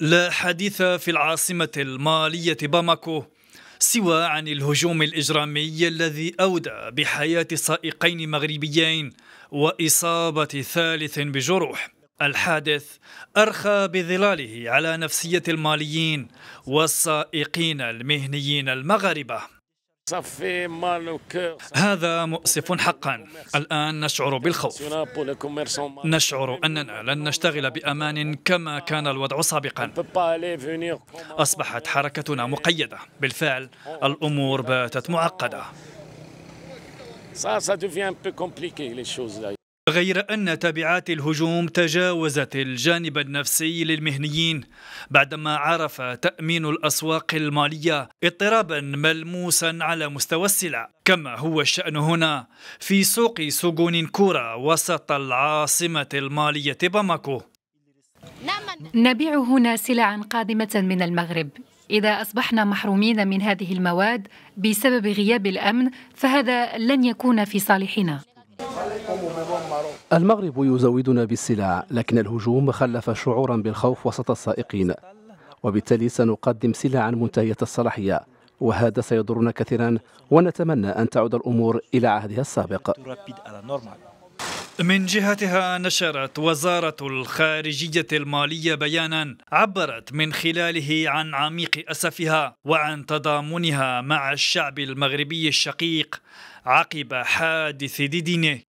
لا حديث في العاصمة المالية باماكو سوى عن الهجوم الإجرامي الذي أودى بحياة سائقين مغربيين وإصابة ثالث بجروح الحادث أرخى بظلاله على نفسية الماليين والسائقين المهنيين المغاربة هذا مؤسف حقا الآن نشعر بالخوف نشعر أننا لن نشتغل بأمان كما كان الوضع سابقا أصبحت حركتنا مقيدة بالفعل الأمور باتت معقدة غير أن تبعات الهجوم تجاوزت الجانب النفسي للمهنيين بعدما عرف تأمين الأسواق المالية اضطرابا ملموسا على مستوى السلع كما هو الشأن هنا في سوق سجون كورا وسط العاصمة المالية باماكو نبيع هنا سلعا قادمة من المغرب إذا أصبحنا محرومين من هذه المواد بسبب غياب الأمن فهذا لن يكون في صالحنا المغرب يزودنا بالسلع لكن الهجوم خلف شعورا بالخوف وسط السائقين وبالتالي سنقدم سلعا منتهية الصلاحية وهذا سيضرنا كثيرا ونتمنى أن تعود الأمور إلى عهدها السابق من جهتها نشرت وزارة الخارجية المالية بيانا عبرت من خلاله عن عميق أسفها وعن تضامنها مع الشعب المغربي الشقيق عقب حادث ديدينه